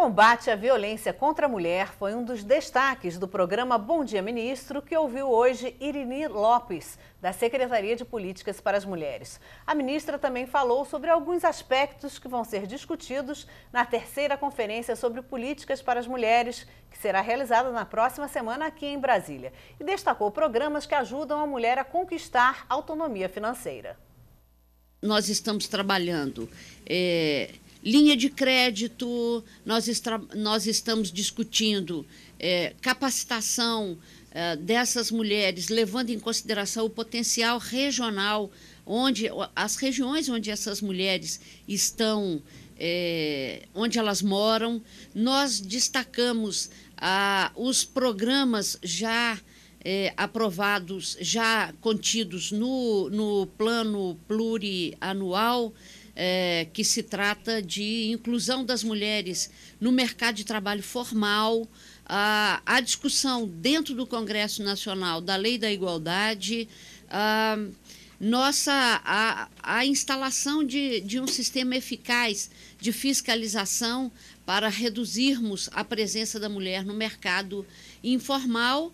combate à violência contra a mulher foi um dos destaques do programa Bom Dia Ministro, que ouviu hoje Irini Lopes, da Secretaria de Políticas para as Mulheres. A ministra também falou sobre alguns aspectos que vão ser discutidos na terceira conferência sobre políticas para as mulheres, que será realizada na próxima semana aqui em Brasília, e destacou programas que ajudam a mulher a conquistar autonomia financeira. Nós estamos trabalhando. É Linha de crédito, nós, nós estamos discutindo é, capacitação é, dessas mulheres, levando em consideração o potencial regional, onde as regiões onde essas mulheres estão, é, onde elas moram. Nós destacamos a os programas já é, aprovados, já contidos no, no plano plurianual, é, que se trata de inclusão das mulheres no mercado de trabalho formal, a, a discussão dentro do Congresso Nacional da Lei da Igualdade, a, nossa a, a instalação de, de um sistema eficaz de fiscalização para reduzirmos a presença da mulher no mercado informal